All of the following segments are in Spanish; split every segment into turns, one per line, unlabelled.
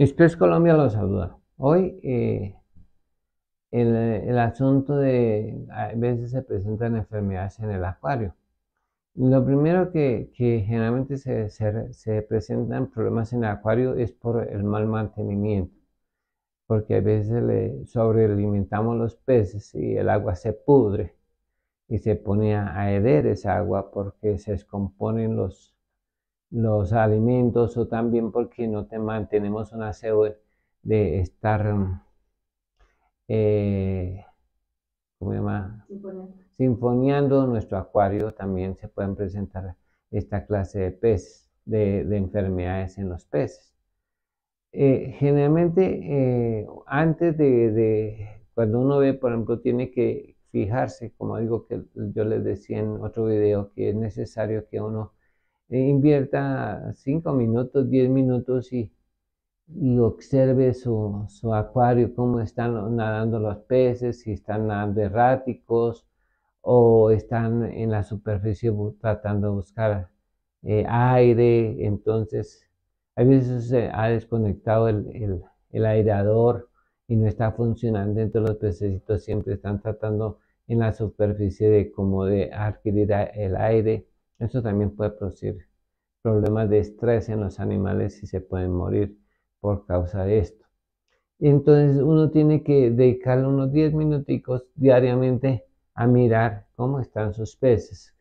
Express Colombia los saluda. Hoy eh, el, el, asunto de a veces se presentan enfermedades en el acuario. Lo primero que, generalmente se, presentan problemas en el acuario es por el mal mantenimiento, porque a veces le sobrealimentamos los peces y el agua se pudre y se pone a, heder esa agua porque se descomponen los, los alimentos o también porque no te mantenemos una aseo de estar, mm, eh, ¿cómo se llama? Sinfoniando. nuestro acuario, también se pueden presentar esta clase de peces, de, enfermedades en los peces. Eh, generalmente, eh, antes de, de, cuando uno ve, por ejemplo, tiene que fijarse, como digo que yo les decía en otro video, que es necesario que uno eh, invierta 5 minutos, 10 minutos y, y observe su, acuario, cómo están nadando los peces, si están nadando erráticos o están en la superficie tratando de buscar eh, aire. Entonces, a veces se ha desconectado el, el, aireador y no está funcionando, entonces los pececitos siempre están tratando en la superficie de como de adquirir el aire eso también puede producir problemas de estrés en los animales y se pueden morir por causa de esto. Entonces uno tiene que dedicar unos 10 minuticos diariamente a mirar cómo están sus peces.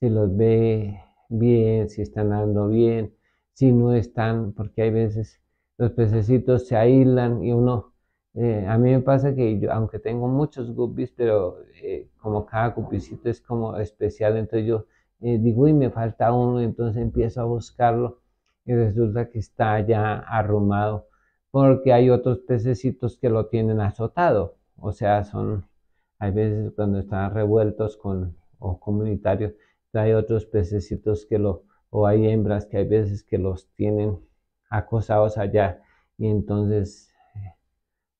Si los ve bien, si están andando bien, si no están, porque hay veces los pececitos se aíslan y uno, eh, a mí me pasa que yo, aunque tengo muchos guppies, pero eh, como cada guppycito es como especial, entonces yo eh, digo, y me falta uno, entonces empiezo a buscarlo y resulta que está ya arrumado porque hay otros pececitos que lo tienen azotado, o sea, son, hay veces cuando están revueltos con, o comunitarios, hay otros pececitos que lo, o hay hembras que hay veces que los tienen acosados allá y entonces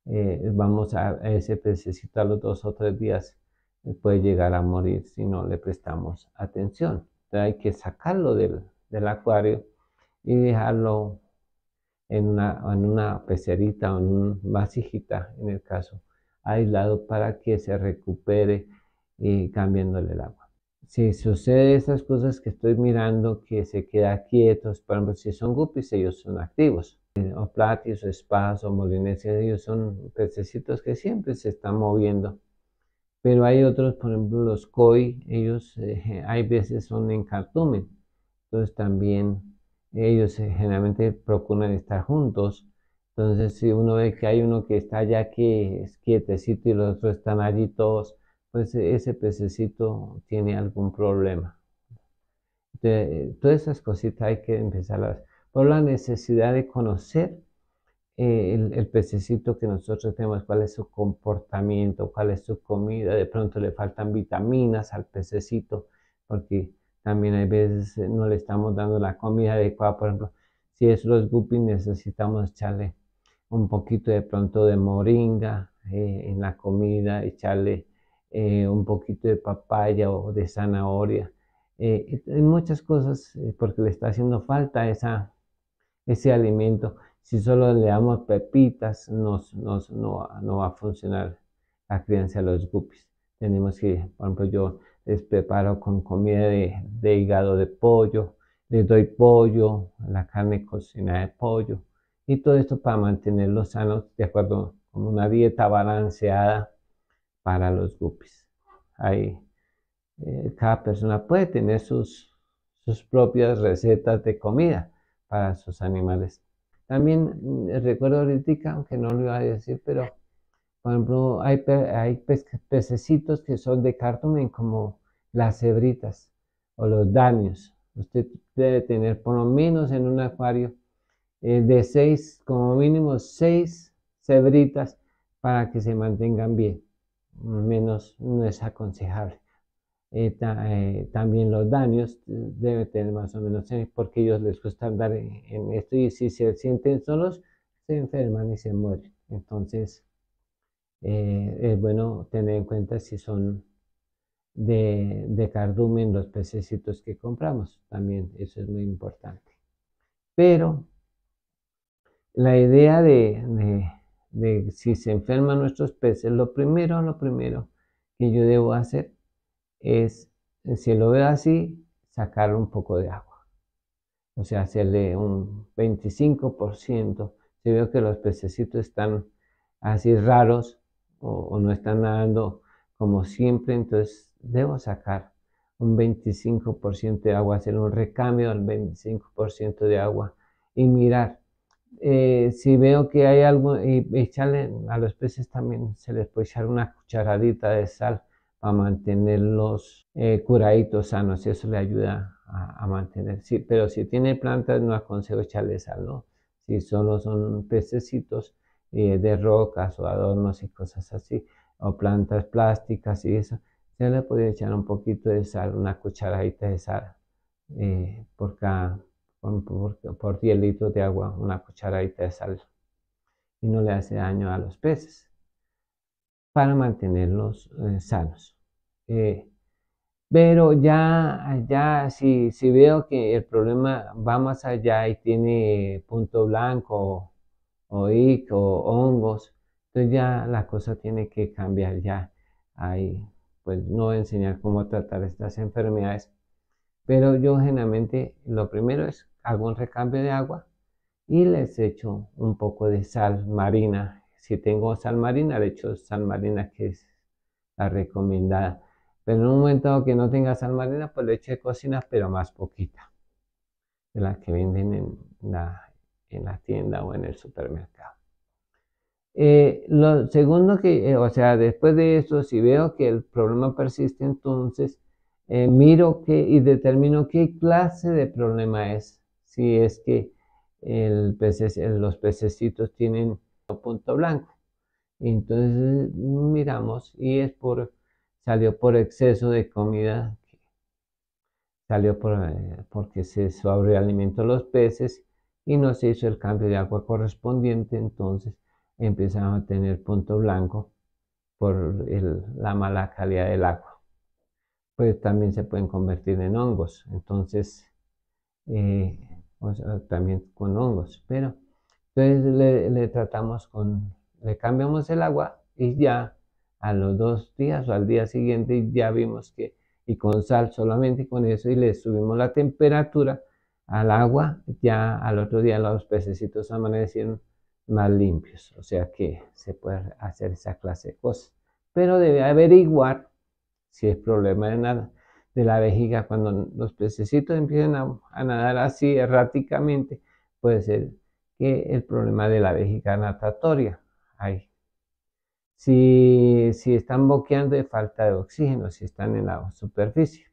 eh, vamos a ese pececito a los dos o tres días puede llegar a morir si no le prestamos atención. hay que sacarlo del, acuario y dejarlo en una, en una pecerita o en un vasijita, en el caso, aislado para que se recupere y cambiándole el agua. Si sucede esas cosas que estoy mirando, que se queda quieto por ejemplo, si son guppies, ellos son activos. Eh, o platios o espadas, o molineses, ellos son pececitos que siempre se están moviendo pero hay otros, por ejemplo, los koi, ellos eh, hay veces son en cartumen, entonces también ellos eh, generalmente procuran estar juntos. Entonces, si uno ve que hay uno que está allá que es quietecito y los otros están allí todos, pues e, ese pececito tiene algún problema. Entonces, eh, todas esas cositas hay que empezar Por la necesidad de conocer eh, el, pececito que nosotros tenemos, cuál es su comportamiento, cuál es su comida, de pronto le faltan vitaminas al pececito, porque también hay veces eh, no le estamos dando la comida adecuada, por ejemplo, si es los guppies necesitamos echarle un poquito de pronto de moringa eh, en la comida, echarle un poquito de papaya o de zanahoria, hay muchas cosas porque le está haciendo falta esa, ese alimento. Si solo le damos pepitas, no, va a funcionar la crianza de los guppies. Tenemos que, por ejemplo, yo les preparo con comida de, hígado de pollo, les doy pollo, la carne cocinada de pollo, y todo esto para mantenerlos sanos de acuerdo con una dieta balanceada para los guppies. Eh, cada persona puede tener sus, sus propias recetas de comida para sus animales. También mm, recuerdo ahorita, aunque no lo iba a decir, pero por ejemplo, hay, pececitos que son de cartumen como las cebritas o los danios. Usted debe tener por lo menos en un acuario eh, de seis, como mínimo seis cebritas para que se mantengan bien. Menos no es aconsejable. Eh, eh, también los daños eh, deben tener más o menos porque ellos les gusta andar en, esto y si se sienten solos se enferman y se mueren entonces es bueno tener en cuenta si son de, cardumen los pececitos que compramos también eso es muy importante pero la idea de, de, de si se enferman nuestros peces lo primero lo primero que yo debo hacer es, eh, si lo ve así, sacar un poco de agua. O sea, hacerle un 25%. Si veo que los pececitos están así raros o, no están nadando como siempre, entonces debo sacar un 25% de agua, hacer un recambio al 25% de agua y mirar. Eh, si veo que hay algo, y echarle a los peces también se les puede echar una cucharadita de sal a mantenerlos eh, curaditos, sanos. Eso le ayuda a, mantener. pero si tiene plantas, no aconsejo echarle sal, ¿no? Si solo son pececitos eh, de rocas o adornos y cosas así, o plantas plásticas y eso, Se le podría echar un poquito de sal, una cucharadita de sal eh, por cada por, 10 litros de agua, una cucharadita de sal y no le hace daño a los peces para mantenerlos eh, sanos. Eh, pero ya, ya si, si, veo que el problema va más allá y tiene punto blanco o, hongos, entonces ya la cosa tiene que cambiar ya. Ahí, pues no enseñar cómo tratar estas enfermedades. Pero yo generalmente lo primero es hago un recambio de agua y les echo un poco de sal marina si tengo sal marina, le echo sal marina, que es la recomendada. Pero en un momento que no tenga sal marina, pues le echo de cocina, pero más poquita. De las que venden en la, en la tienda o en el supermercado. Eh, lo segundo que, eh, o sea, después de eso, si veo que el problema persiste, entonces eh, miro qué y determino qué clase de problema es. Si es que el peces, los pececitos tienen punto blanco. entonces miramos y es por, salió por exceso de comida, salió eh, porque se sobrealimentó los peces y no se hizo el cambio de agua correspondiente, entonces empezamos a tener punto blanco por la mala calidad del agua. Pues también se pueden convertir en hongos, entonces eh, también con hongos, pero le, tratamos con, le cambiamos el agua y ya a los dos días o al día siguiente ya vimos que, y con sal solamente con eso y le subimos la temperatura al agua, ya al otro día los pececitos amanecieron más limpios, o sea que se puede hacer esa clase de cosas. Pero debe averiguar si es problema de nada de la vejiga cuando los pececitos empiezan a, a nadar así erráticamente, puede ser el problema de la vejiga natatoria. Ahí. Si, están boqueando de falta de oxígeno, si están en la superficie.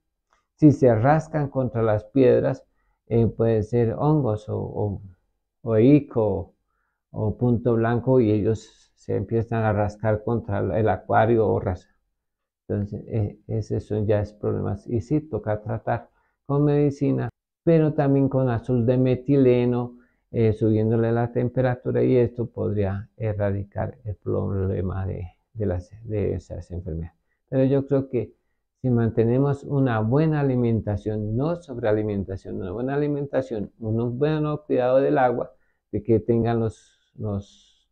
Si se rascan contra las piedras, eh, pueden ser hongos o, o, o o punto blanco y ellos se empiezan a rascar contra el acuario o raza. Entonces, e, esos son ya es problemas. Y sí, toca tratar con medicina, pero también con azul de metileno, eh, subiéndole la temperatura y esto podría erradicar el problema de, las, de esas enfermedades. Pero yo creo que si mantenemos una buena alimentación, no sobrealimentación, una buena alimentación, un buen cuidado del agua, de que tengan los, los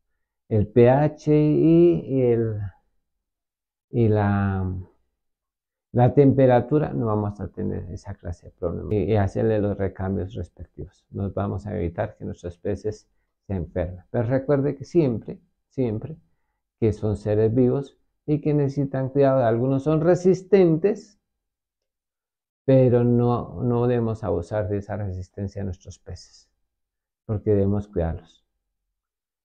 el pH y, el, y la la temperatura, no vamos a tener esa clase de problema y, hacerle los recambios respectivos. Nos vamos a evitar que nuestros peces se enfermen. Pero recuerde que siempre, siempre, que son seres vivos y que necesitan cuidado. Algunos son resistentes, pero no, no debemos abusar de esa resistencia a nuestros peces, porque debemos cuidarlos.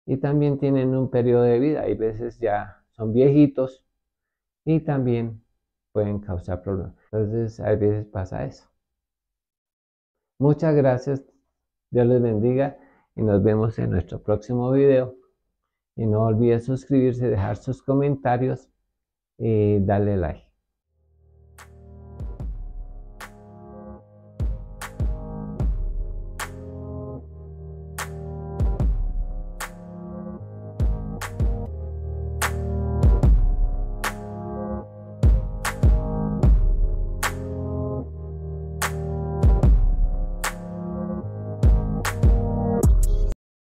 Y también tienen un periodo de vida, hay veces ya son viejitos y también pueden causar problemas. Entonces, a veces pasa eso. Muchas gracias. Dios les bendiga y nos vemos en nuestro próximo video. Y no olvides suscribirse, dejar sus comentarios y darle like.